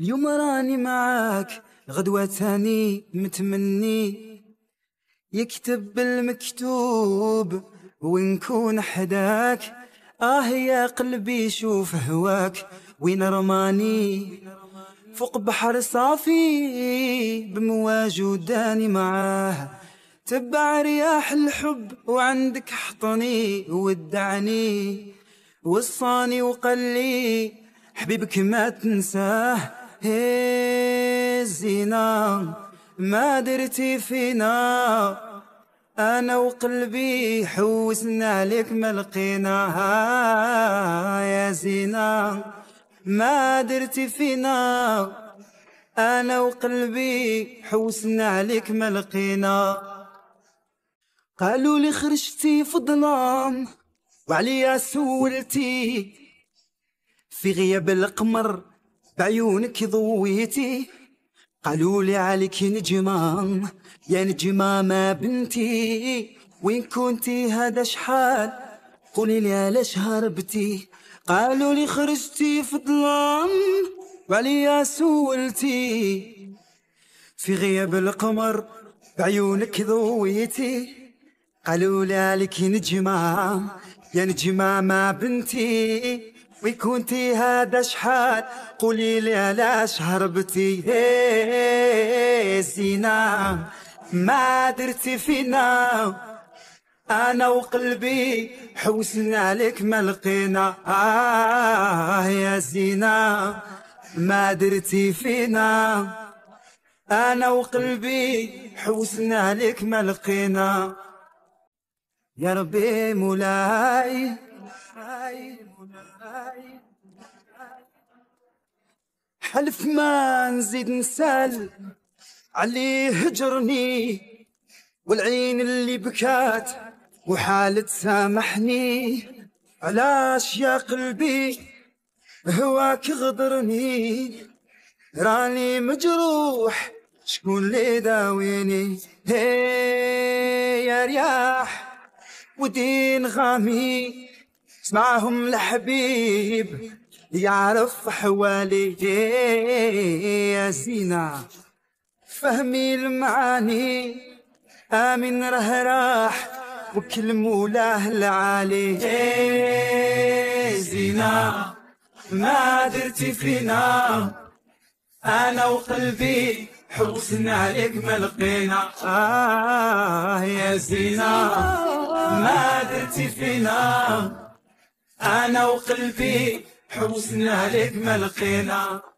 اليوم راني معاك الغدوة تاني متمني يكتب المكتوب ونكون حداك آه يا قلبي شوف هواك وين رماني فوق بحر صافي بمواج وداني معاه تبع رياح الحب وعندك حطني ودعني وصاني وقلي حبيبك ما تنساه هزينا ما درتي فينا انا وقلبي حوسنا عليك ما لقينا يا زينة ما درتي فينا انا وقلبي حوسنا عليك ما لقينا قالوا لي خرجتي في الظلام وعليا سولتي في غياب القمر بعيونك ضويتي قالوا لي عليك نجمة يا نجمة ما بنتي وين كنتي هذا شحال قولي لي علاش هربتي قالوا لي خرجتي في ظلام وعليا سولتي في غياب القمر بعيونك ضويتي قالوا لي عليك نجمة يا نجمة ما بنتي وكنتي هذا شحال قولي لي علاش هربتي زينة ما درتي فينا انا وقلبي حوسنا عليك ما لقينا آه يا زينة ما درتي فينا انا وقلبي حوسنا عليك ما لقينا يا ربي مولاي حلف ما نزيد نسال علي هجرني والعين اللي بكات وحالة سامحني علاش يا قلبي هواك غدرني راني مجروح شكون لي داويني هي يا رياح ودين غامي اسمعهم الحبيب يعرف حوالي يا زينة فهمي المعاني آمن ره راح وكل مولاه العالي يا زينة ما درتي فينا أنا وقلبي حوسن عليك ما لقينا آه يا زينة ما درتي فينا أنا وقلبي حوسنا ما لقينا